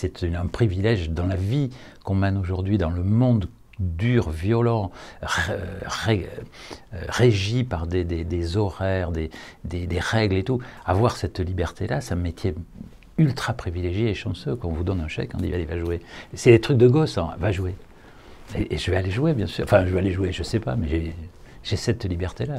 C'est un privilège dans la vie qu'on mène aujourd'hui, dans le monde dur, violent, euh, régi par des, horaires, des, règles et tout. Avoir cette liberté-là, c'est un métier ultra privilégié et chanceux. Quand on vous donne un chèque, on dit allez, va jouer. C'est des trucs de gosse, hein, va jouer. Et, je vais aller jouer, bien sûr. Enfin, je vais aller jouer, je sais pas, mais j'ai cette liberté-là.